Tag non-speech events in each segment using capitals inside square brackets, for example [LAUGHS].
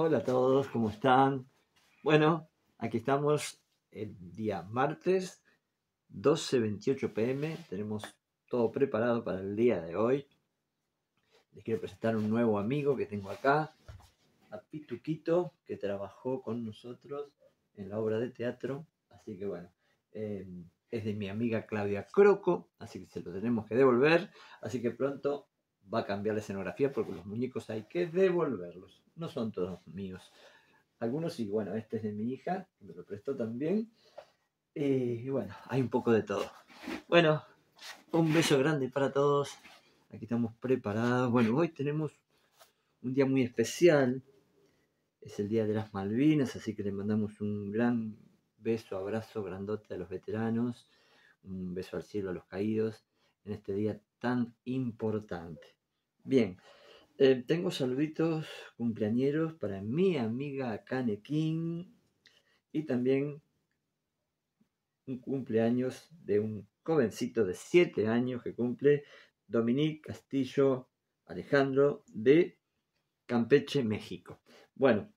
Hola a todos, ¿cómo están? Bueno, aquí estamos el día martes, 12.28 pm. Tenemos todo preparado para el día de hoy. Les quiero presentar un nuevo amigo que tengo acá, a Pituquito, que trabajó con nosotros en la obra de teatro. Así que bueno, eh, es de mi amiga Claudia Croco, así que se lo tenemos que devolver. Así que pronto va a cambiar la escenografía porque los muñecos hay que devolverlos. No son todos míos. Algunos sí, bueno, este es de mi hija, que me lo prestó también. Eh, y bueno, hay un poco de todo. Bueno, un beso grande para todos. Aquí estamos preparados. Bueno, hoy tenemos un día muy especial. Es el Día de las Malvinas, así que le mandamos un gran beso, abrazo grandote a los veteranos. Un beso al cielo a los caídos en este día tan importante. Bien, eh, tengo saluditos cumpleañeros para mi amiga King y también un cumpleaños de un jovencito de 7 años que cumple Dominique Castillo Alejandro de Campeche, México. Bueno,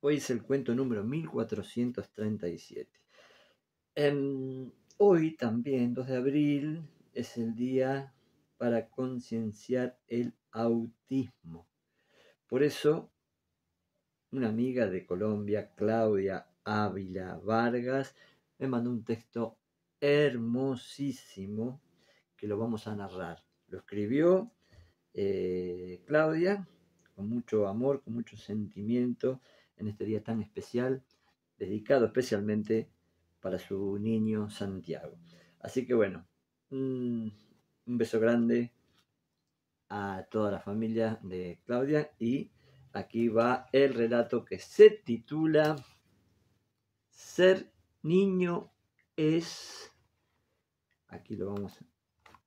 hoy es el cuento número 1437. Em, hoy también, 2 de abril, es el día para concienciar el autismo. Por eso, una amiga de Colombia, Claudia Ávila Vargas, me mandó un texto hermosísimo que lo vamos a narrar. Lo escribió eh, Claudia con mucho amor, con mucho sentimiento, en este día tan especial, dedicado especialmente para su niño Santiago. Así que bueno, mm, un beso grande a toda la familia de Claudia y aquí va el relato que se titula Ser niño es... Aquí lo vamos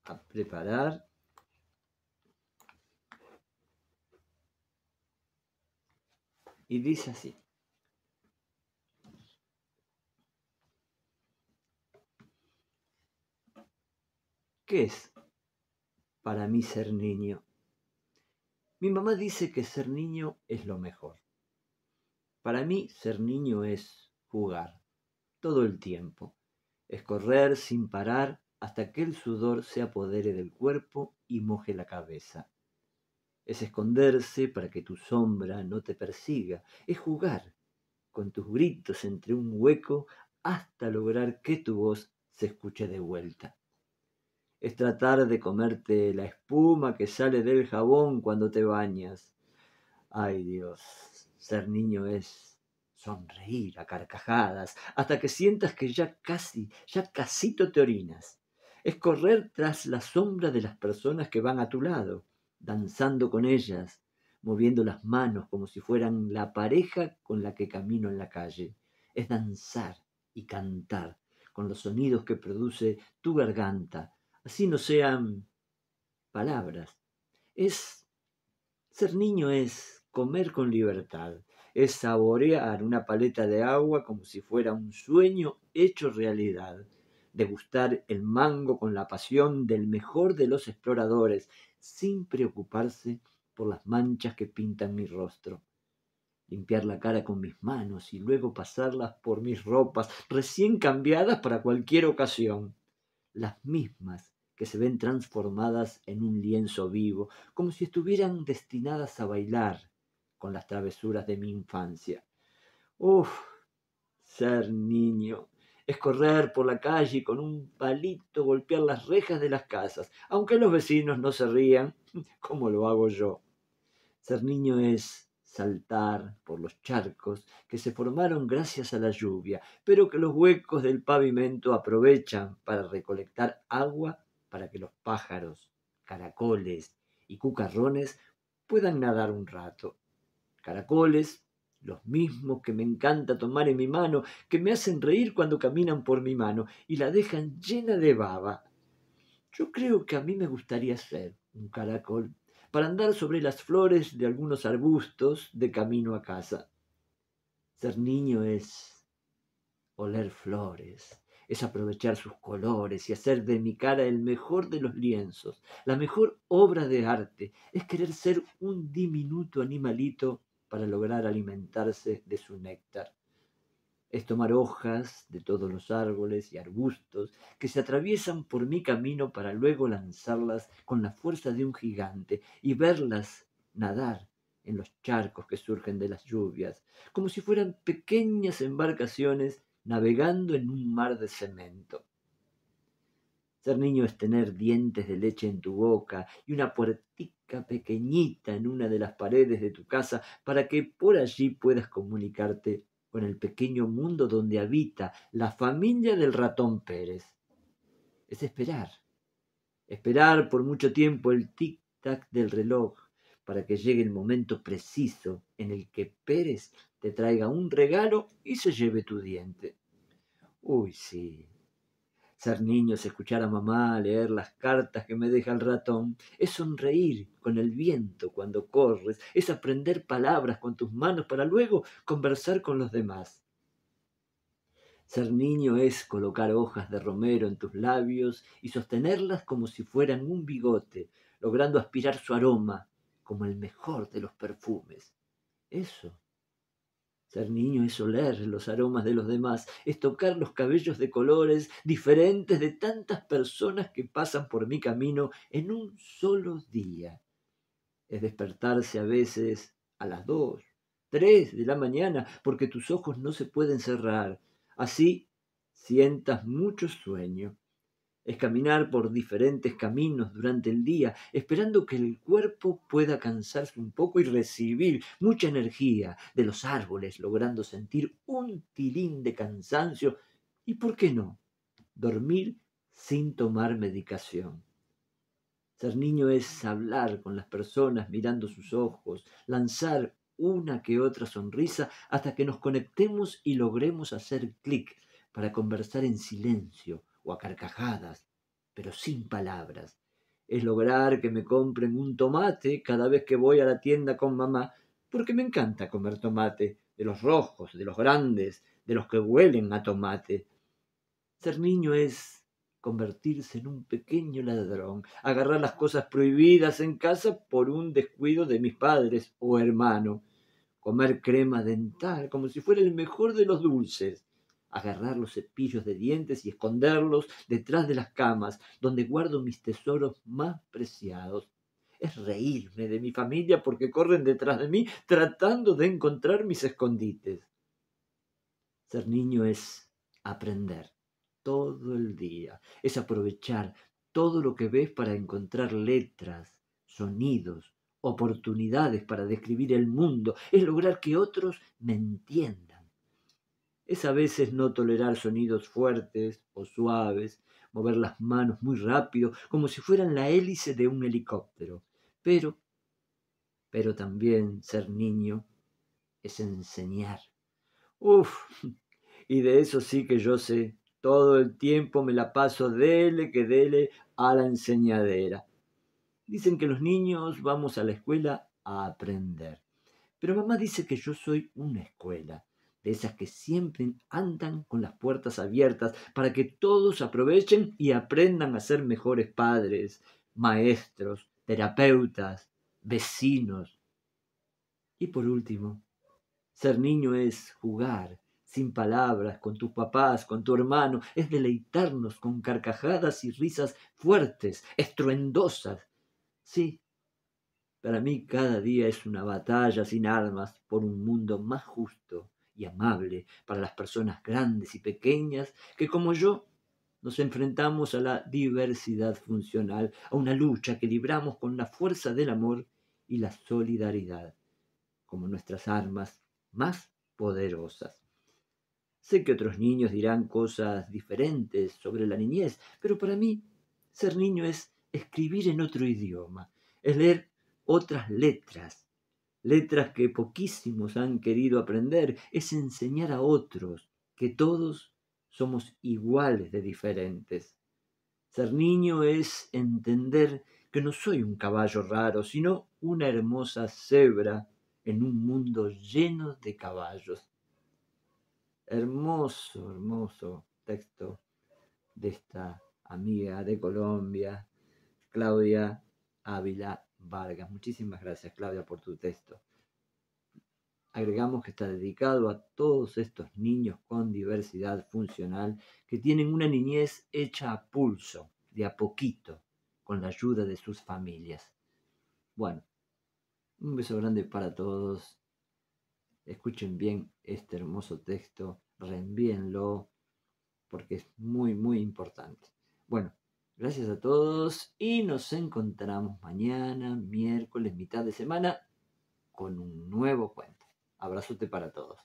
a preparar. Y dice así. ¿Qué es para mí ser niño. Mi mamá dice que ser niño es lo mejor. Para mí ser niño es jugar todo el tiempo, es correr sin parar hasta que el sudor se apodere del cuerpo y moje la cabeza. Es esconderse para que tu sombra no te persiga, es jugar con tus gritos entre un hueco hasta lograr que tu voz se escuche de vuelta es tratar de comerte la espuma que sale del jabón cuando te bañas. Ay Dios, ser niño es sonreír a carcajadas hasta que sientas que ya casi, ya casito te orinas. Es correr tras la sombra de las personas que van a tu lado, danzando con ellas, moviendo las manos como si fueran la pareja con la que camino en la calle. Es danzar y cantar con los sonidos que produce tu garganta, así no sean palabras. Es ser niño es comer con libertad, es saborear una paleta de agua como si fuera un sueño hecho realidad, degustar el mango con la pasión del mejor de los exploradores, sin preocuparse por las manchas que pintan mi rostro, limpiar la cara con mis manos y luego pasarlas por mis ropas recién cambiadas para cualquier ocasión, las mismas que se ven transformadas en un lienzo vivo, como si estuvieran destinadas a bailar con las travesuras de mi infancia. Uf, ser niño es correr por la calle y con un palito golpear las rejas de las casas, aunque los vecinos no se rían, [LAUGHS] como lo hago yo. Ser niño es saltar por los charcos que se formaron gracias a la lluvia, pero que los huecos del pavimento aprovechan para recolectar agua para que los pájaros, caracoles y cucarrones puedan nadar un rato. Caracoles, los mismos que me encanta tomar en mi mano, que me hacen reír cuando caminan por mi mano y la dejan llena de baba. Yo creo que a mí me gustaría ser un caracol para andar sobre las flores de algunos arbustos de camino a casa. Ser niño es oler flores es aprovechar sus colores y hacer de mi cara el mejor de los lienzos, la mejor obra de arte, es querer ser un diminuto animalito para lograr alimentarse de su néctar. Es tomar hojas de todos los árboles y arbustos que se atraviesan por mi camino para luego lanzarlas con la fuerza de un gigante y verlas nadar en los charcos que surgen de las lluvias, como si fueran pequeñas embarcaciones navegando en un mar de cemento. Ser niño es tener dientes de leche en tu boca y una puertica pequeñita en una de las paredes de tu casa para que por allí puedas comunicarte con el pequeño mundo donde habita la familia del ratón Pérez. Es esperar, esperar por mucho tiempo el tic-tac del reloj para que llegue el momento preciso en el que Pérez te traiga un regalo y se lleve tu diente. Uy, sí. Ser niño es escuchar a mamá, leer las cartas que me deja el ratón, es sonreír con el viento cuando corres, es aprender palabras con tus manos para luego conversar con los demás. Ser niño es colocar hojas de romero en tus labios y sostenerlas como si fueran un bigote, logrando aspirar su aroma como el mejor de los perfumes. Eso ser niño es oler los aromas de los demás, es tocar los cabellos de colores diferentes de tantas personas que pasan por mi camino en un solo día. Es despertarse a veces a las dos, tres de la mañana, porque tus ojos no se pueden cerrar. Así sientas mucho sueño es caminar por diferentes caminos durante el día, esperando que el cuerpo pueda cansarse un poco y recibir mucha energía de los árboles, logrando sentir un tilín de cansancio y, ¿por qué no?, dormir sin tomar medicación. Ser niño es hablar con las personas mirando sus ojos, lanzar una que otra sonrisa hasta que nos conectemos y logremos hacer clic para conversar en silencio o a carcajadas, pero sin palabras. Es lograr que me compren un tomate cada vez que voy a la tienda con mamá, porque me encanta comer tomate, de los rojos, de los grandes, de los que huelen a tomate. Ser niño es convertirse en un pequeño ladrón, agarrar las cosas prohibidas en casa por un descuido de mis padres o hermano, comer crema dental como si fuera el mejor de los dulces, agarrar los cepillos de dientes y esconderlos detrás de las camas donde guardo mis tesoros más preciados. Es reírme de mi familia porque corren detrás de mí tratando de encontrar mis escondites. Ser niño es aprender todo el día, es aprovechar todo lo que ves para encontrar letras, sonidos, oportunidades para describir el mundo, es lograr que otros me entiendan es a veces no tolerar sonidos fuertes o suaves, mover las manos muy rápido, como si fueran la hélice de un helicóptero. Pero, pero también ser niño es enseñar. Uf, y de eso sí que yo sé. Todo el tiempo me la paso dele que dele a la enseñadera. Dicen que los niños vamos a la escuela a aprender. Pero mamá dice que yo soy una escuela de esas que siempre andan con las puertas abiertas para que todos aprovechen y aprendan a ser mejores padres, maestros, terapeutas, vecinos. Y por último, ser niño es jugar, sin palabras, con tus papás, con tu hermano, es deleitarnos con carcajadas y risas fuertes, estruendosas. Sí, para mí cada día es una batalla sin armas por un mundo más justo, amable para las personas grandes y pequeñas que, como yo, nos enfrentamos a la diversidad funcional, a una lucha que libramos con la fuerza del amor y la solidaridad, como nuestras armas más poderosas. Sé que otros niños dirán cosas diferentes sobre la niñez, pero para mí ser niño es escribir en otro idioma, es leer otras letras, letras que poquísimos han querido aprender, es enseñar a otros que todos somos iguales de diferentes. Ser niño es entender que no soy un caballo raro, sino una hermosa cebra en un mundo lleno de caballos. Hermoso, hermoso texto de esta amiga de Colombia, Claudia Ávila Vargas. Muchísimas gracias, Claudia, por tu texto. Agregamos que está dedicado a todos estos niños con diversidad funcional que tienen una niñez hecha a pulso, de a poquito, con la ayuda de sus familias. Bueno, un beso grande para todos. Escuchen bien este hermoso texto, reenvíenlo, porque es muy, muy importante. Bueno, Gracias a todos y nos encontramos mañana, miércoles, mitad de semana, con un nuevo cuento. Abrazote para todos.